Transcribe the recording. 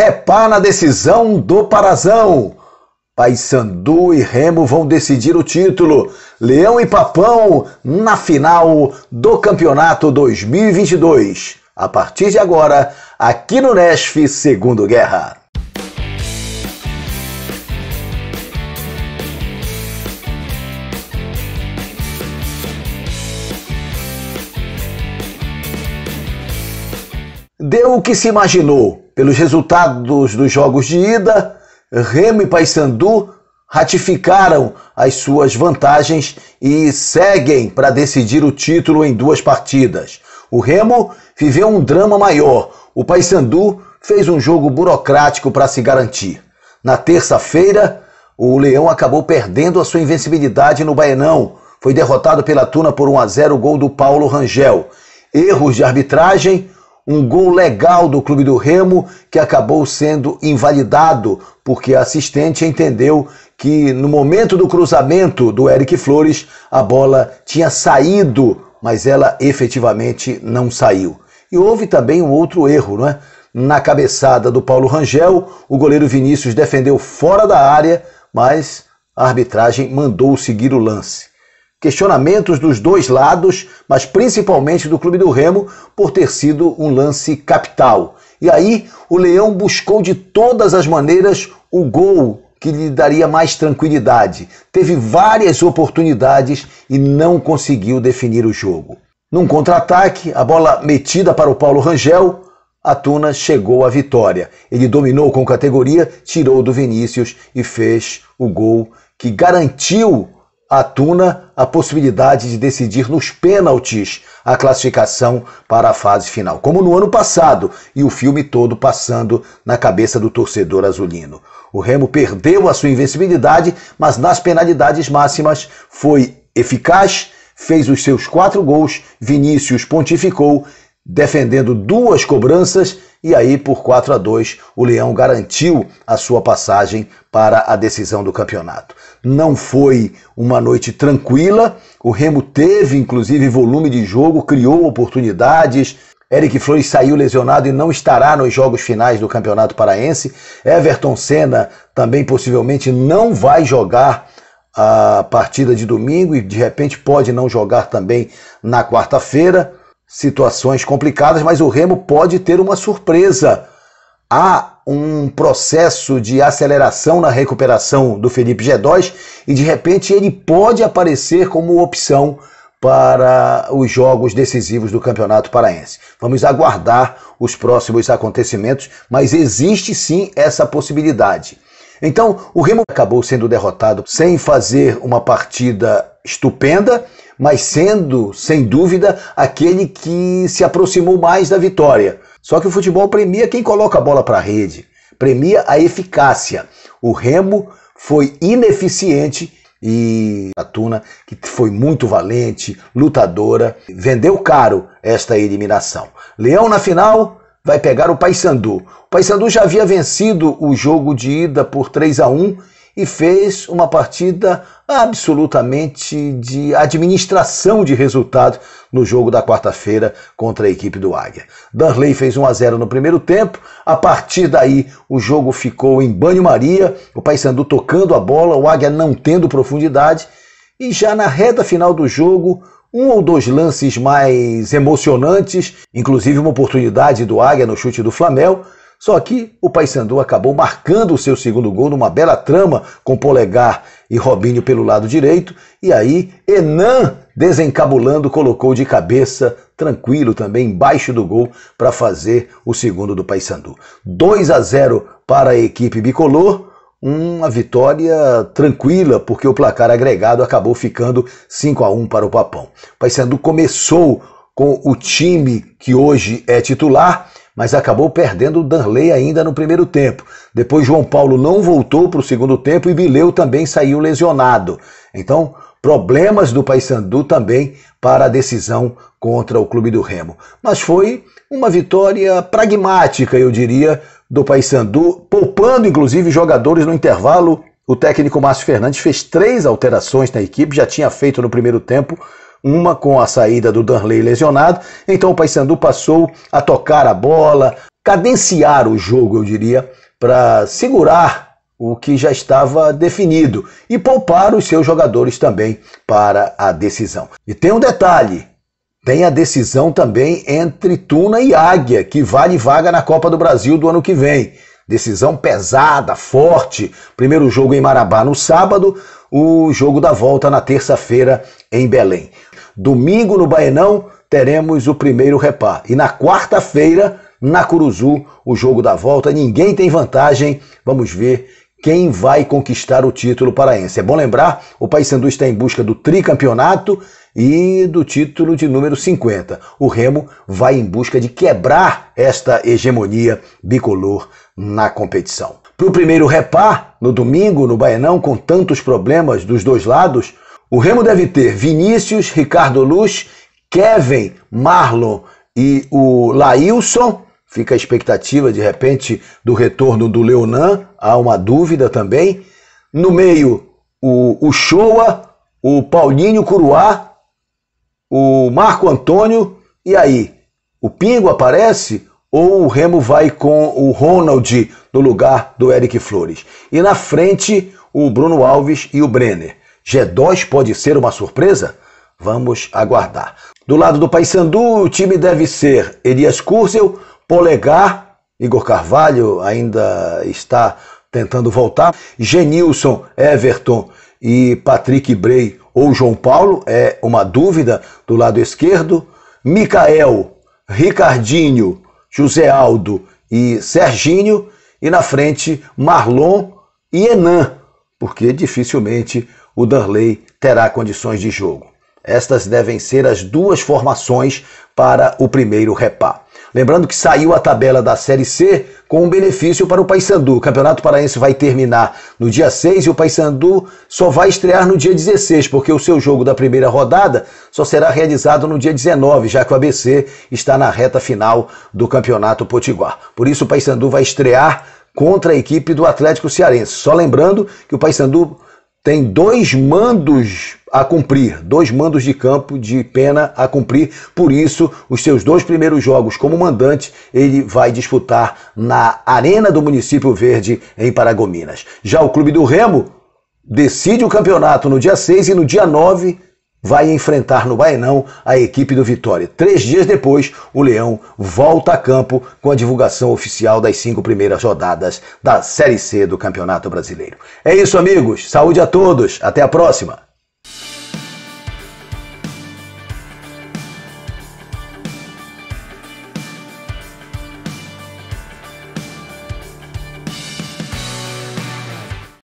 repá na decisão do Parazão. Paysandu e Remo vão decidir o título. Leão e Papão na final do Campeonato 2022. A partir de agora, aqui no Nesf Segundo Guerra. Deu o que se imaginou. Pelos resultados dos jogos de ida, Remo e Paysandu ratificaram as suas vantagens e seguem para decidir o título em duas partidas. O Remo viveu um drama maior. O Paysandu fez um jogo burocrático para se garantir. Na terça-feira, o Leão acabou perdendo a sua invencibilidade no Baenão. Foi derrotado pela Tuna por 1 a 0 gol do Paulo Rangel. Erros de arbitragem um gol legal do Clube do Remo que acabou sendo invalidado porque a assistente entendeu que no momento do cruzamento do Eric Flores a bola tinha saído, mas ela efetivamente não saiu. E houve também um outro erro, não é? Na cabeçada do Paulo Rangel, o goleiro Vinícius defendeu fora da área, mas a arbitragem mandou seguir o lance. Questionamentos dos dois lados, mas principalmente do Clube do Remo, por ter sido um lance capital. E aí, o Leão buscou de todas as maneiras o gol que lhe daria mais tranquilidade. Teve várias oportunidades e não conseguiu definir o jogo. Num contra-ataque, a bola metida para o Paulo Rangel, a Tuna chegou à vitória. Ele dominou com categoria, tirou do Vinícius e fez o gol que garantiu a Tuna a possibilidade de decidir nos pênaltis a classificação para a fase final, como no ano passado, e o filme todo passando na cabeça do torcedor azulino. O Remo perdeu a sua invencibilidade, mas nas penalidades máximas foi eficaz, fez os seus quatro gols, Vinícius pontificou, defendendo duas cobranças e aí, por 4 a 2, o Leão garantiu a sua passagem para a decisão do campeonato. Não foi uma noite tranquila, o Remo teve inclusive volume de jogo, criou oportunidades. Eric Flores saiu lesionado e não estará nos jogos finais do Campeonato Paraense. Everton Senna também possivelmente não vai jogar a partida de domingo e de repente pode não jogar também na quarta-feira situações complicadas, mas o Remo pode ter uma surpresa. Há um processo de aceleração na recuperação do Felipe G2 e de repente ele pode aparecer como opção para os jogos decisivos do Campeonato Paraense. Vamos aguardar os próximos acontecimentos, mas existe sim essa possibilidade. Então, o Remo acabou sendo derrotado sem fazer uma partida estupenda, mas sendo, sem dúvida, aquele que se aproximou mais da vitória. Só que o futebol premia quem coloca a bola para a rede, premia a eficácia. O Remo foi ineficiente e a Tuna, que foi muito valente, lutadora, vendeu caro esta eliminação. Leão na final vai pegar o Paysandu. O Paysandu já havia vencido o jogo de ida por 3 a 1 e fez uma partida absolutamente de administração de resultado no jogo da quarta-feira contra a equipe do Águia. Darley fez 1 a 0 no primeiro tempo, a partir daí o jogo ficou em banho-maria, o Paysandu tocando a bola, o Águia não tendo profundidade e já na reta final do jogo um ou dois lances mais emocionantes, inclusive uma oportunidade do Águia no chute do Flamengo. Só que o Paysandu acabou marcando o seu segundo gol numa bela trama com Polegar e Robinho pelo lado direito, e aí Enan desencabulando colocou de cabeça, tranquilo também embaixo do gol para fazer o segundo do Paysandu. 2 a 0 para a equipe bicolor. Uma vitória tranquila, porque o placar agregado acabou ficando 5 a 1 para o Papão. O Paysandu começou com o time que hoje é titular mas acabou perdendo o Danley ainda no primeiro tempo. Depois João Paulo não voltou para o segundo tempo e Bileu também saiu lesionado. Então, problemas do Paysandu também para a decisão contra o Clube do Remo. Mas foi uma vitória pragmática, eu diria, do Paysandu, poupando inclusive jogadores no intervalo. O técnico Márcio Fernandes fez três alterações na equipe, já tinha feito no primeiro tempo uma com a saída do Danley lesionado. Então o Paysandu passou a tocar a bola, cadenciar o jogo, eu diria, para segurar o que já estava definido e poupar os seus jogadores também para a decisão. E tem um detalhe: tem a decisão também entre Tuna e Águia, que vale vaga na Copa do Brasil do ano que vem. Decisão pesada, forte. Primeiro jogo em Marabá no sábado, o jogo da volta na terça-feira em Belém. Domingo no Baenão teremos o primeiro repá. E na quarta-feira, na Curuzu, o jogo da volta. Ninguém tem vantagem. Vamos ver quem vai conquistar o título paraense. É bom lembrar, o Paysandu está em busca do tricampeonato e do título de número 50. O Remo vai em busca de quebrar esta hegemonia bicolor na competição. Para o primeiro repá, no domingo, no Baenão, com tantos problemas dos dois lados, o Remo deve ter Vinícius, Ricardo Luz, Kevin, Marlon e o Lailson. Fica a expectativa, de repente, do retorno do Leonan. Há uma dúvida também. No meio, o, o Shoa, o Paulinho Curuá, o Marco Antônio. E aí, o Pingo aparece? ou o Remo vai com o Ronald no lugar do Eric Flores. E na frente, o Bruno Alves e o Brenner. G2 pode ser uma surpresa? Vamos aguardar. Do lado do Paysandu, o time deve ser Elias Curzel, Polegar, Igor Carvalho ainda está tentando voltar, Genilson, Everton e Patrick Bray ou João Paulo, é uma dúvida do lado esquerdo, Micael, Ricardinho, José Aldo e Serginho, e na frente Marlon e Enan porque dificilmente o Darley terá condições de jogo. Estas devem ser as duas formações para o primeiro repá. Lembrando que saiu a tabela da Série C com um benefício para o Paysandu. O Campeonato Paraense vai terminar no dia 6 e o Paysandu só vai estrear no dia 16, porque o seu jogo da primeira rodada só será realizado no dia 19, já que o ABC está na reta final do Campeonato Potiguar. Por isso o Paysandu vai estrear contra a equipe do Atlético Cearense. Só lembrando que o Paysandu tem dois mandos a cumprir, dois mandos de campo de pena a cumprir. Por isso, os seus dois primeiros jogos como mandante, ele vai disputar na Arena do Município Verde, em Paragominas. Já o Clube do Remo decide o campeonato no dia 6 e no dia 9 vai enfrentar no Baenão a equipe do Vitória. Três dias depois, o Leão volta a campo com a divulgação oficial das cinco primeiras rodadas da Série C do Campeonato Brasileiro. É isso, amigos. Saúde a todos. Até a próxima.